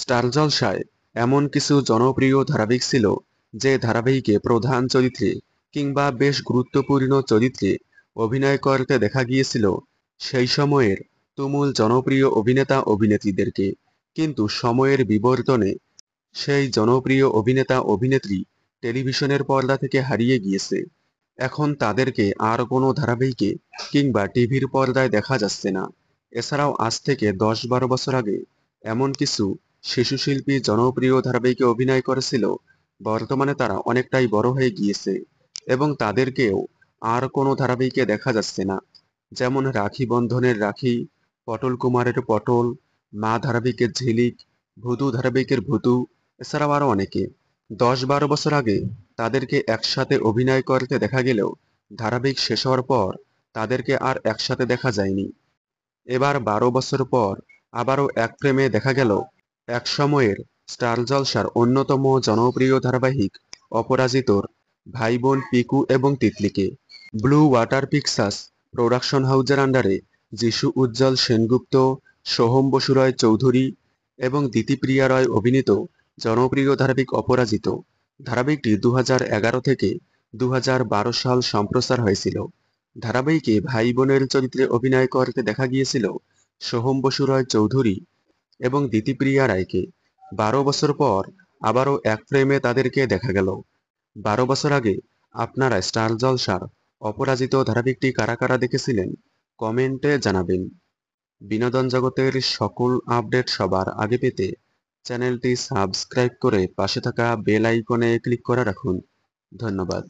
star জলসায় এমন কিছু জনপ্রিয় ধারাবাহিক ছিল যে ধারাবাহিকে প্রধান চরিত্রে কিংবা বেশ গুরুত্বপূর্ণ চরিত্রে অভিনয় করতে দেখা গিয়েছিল সেই সময়ের তুমুল জনপ্রিয় অভিনেতা অভিনেত্রীদেরকে কিন্তু সময়ের বিবর্তনে সেই জনপ্রিয় অভিনেতা অভিনেত্রী টেলিভিশনের পর্দা থেকে হারিয়ে গিয়েছে এখন তাদেরকে আর কোনো ধারাবাহিকে কিংবা টিভির পর্দায় দেখা যাচ্ছে না এছাড়াও আজ থেকে দশ বারো বছর আগে এমন কিছু শিশু শিল্পী জনপ্রিয় ধারাবাহিকে অভিনয় করেছিল বর্তমানে তারা অনেকটাই বড় হয়ে গিয়েছে এবং তাদেরকেও আর কোনো ধারাবাহিকে দেখা যাচ্ছে না যেমন রাখি বন্ধনের রাখি পটল কুমারের পটল মা ধারাবাহিকের ঝিলিক ভুতু ধারাবাহিকের ভুতু এছাড়াও আরও অনেকে দশ বারো বছর আগে তাদেরকে একসাথে অভিনয় করতে দেখা গেলেও ধারাবাহিক শেষ হওয়ার পর তাদেরকে আর একসাথে দেখা যায়নি এবার বারো বছর পর আবারও এক প্রেমে দেখা গেল এক সময়ের স্টার জলসার অন্যতম জনপ্রিয় ধারাবাহিক অপরাজিতর ভাই বোন পিকু এবং তিতলিকে ব্লু ওয়াটার পিকসাস প্রোডাকশন হাউজের আন্ডারে যিশু উজ্জ্বল সেনগুপ্ত সোহম বসুরয় চৌধুরী এবং দিতিপ্রিয়া রয় অভিনীত জনপ্রিয় ধারাবাহিক অপরাজিত ধারাবাহিকটি দু এগারো থেকে দু সাল সম্প্রচার হয়েছিল ধারাবাহিকে ভাই বোনের চরিত্রে অভিনয় করতে দেখা গিয়েছিল সোহম বসুরয় চৌধুরী এবং দিতিপ্রিয়া রায়কে বারো বছর পর আবারও এক ফ্রেমে তাদেরকে দেখা গেল বারো বছর আগে আপনারা স্টার জলসার অপরাজিত ধারাবাহিকটি কারা কারা দেখেছিলেন কমেন্টে জানাবেন বিনোদন জগতের সকল আপডেট সবার আগে পেতে চ্যানেলটি সাবস্ক্রাইব করে পাশে থাকা বেল আইকনে ক্লিক করে রাখুন ধন্যবাদ